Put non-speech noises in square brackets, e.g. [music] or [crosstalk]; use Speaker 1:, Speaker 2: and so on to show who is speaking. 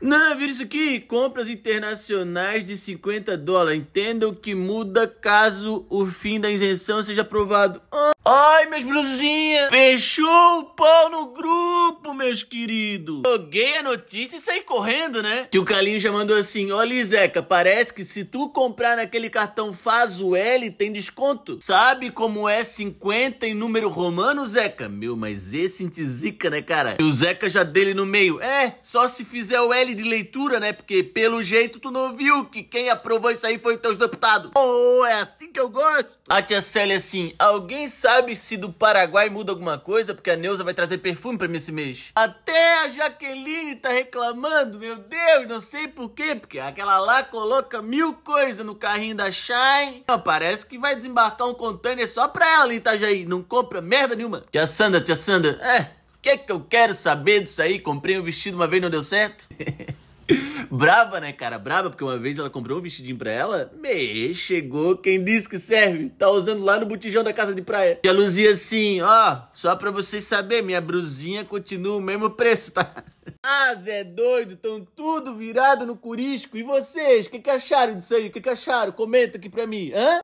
Speaker 1: Não, vira isso aqui. Compras internacionais de 50 dólares. Entendam que muda caso o fim da isenção seja aprovado. Ai, meus brusinhas! Fechou o pau no grupo! tempo, meus queridos. Joguei a notícia e saí correndo, né? Tio Calinho já mandou assim, olha, Zeca, parece que se tu comprar naquele cartão faz o L tem desconto. Sabe como é 50 em número romano, Zeca? Meu, mas esse zica, né, cara? E o Zeca já dele no meio. É, só se fizer o L de leitura, né? Porque pelo jeito tu não viu que quem aprovou isso aí foi teus deputados. Oh, é assim que eu gosto. A tia Célia assim, alguém sabe se do Paraguai muda alguma coisa? Porque a Neuza vai trazer perfume pra mim esse mês. Deus! Até a Jaqueline tá reclamando, meu Deus, não sei por quê, porque aquela lá coloca mil coisas no carrinho da Shine. Não, parece que vai desembarcar um container só pra ela ali, Itajaí. Tá, não compra merda nenhuma. Tia Sandra, tia Sandra, é, o que é que eu quero saber disso aí? Comprei um vestido uma vez não deu certo? [laughs] Brava, né, cara? Brava, porque uma vez ela comprou um vestidinho pra ela. Me chegou quem disse que serve. Tá usando lá no botijão da casa de praia. E a Luzia assim, ó, só pra vocês saberem, minha brusinha continua o mesmo preço, tá? [laughs] Ah, Zé doido, tão tudo virado no curisco. E vocês, o que, que acharam disso aí? O que, que acharam? Comenta aqui pra mim, hã?